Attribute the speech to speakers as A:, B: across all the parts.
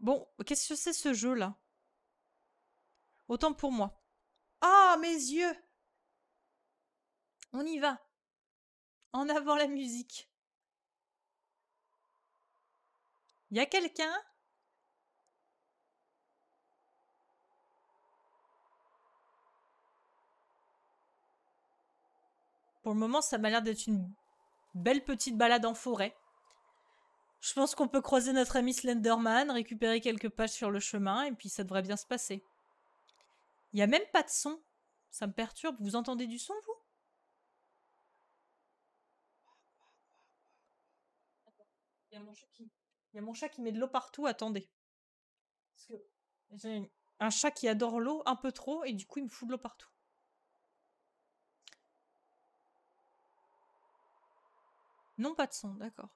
A: Bon, qu'est-ce que c'est ce jeu-là Autant pour moi. Ah, mes yeux On y va En avant la musique Y a quelqu'un Pour le moment, ça m'a l'air d'être une belle petite balade en forêt. Je pense qu'on peut croiser notre ami Slenderman, récupérer quelques pages sur le chemin, et puis ça devrait bien se passer. Il n'y a même pas de son. Ça me perturbe. Vous entendez du son, vous Il y, a mon chat qui met de l'eau partout, attendez. Parce que j'ai un chat qui adore l'eau un peu trop et du coup il me fout de l'eau partout.
B: Non, pas de son, d'accord.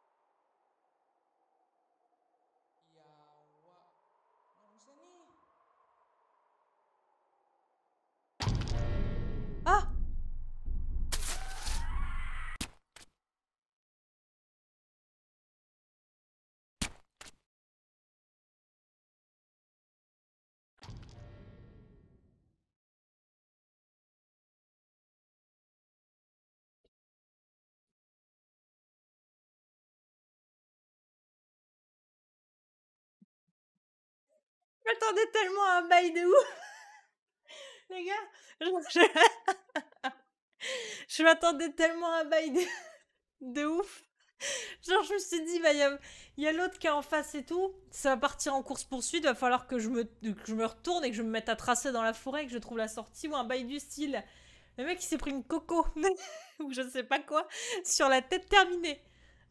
C: Je m'attendais tellement à un bail de ouf. Les gars, je, m'attendais tellement à un bail de, ouf. Genre, je me suis dit, bah, il y a, l'autre qui est en face et tout. Ça
A: va partir en course-poursuite. Va falloir que je, me, je me retourne et que je me mette à tracer dans la forêt et que je trouve la sortie ou un bail du style. Le mec, il s'est pris une coco ou je sais pas quoi sur la tête terminée.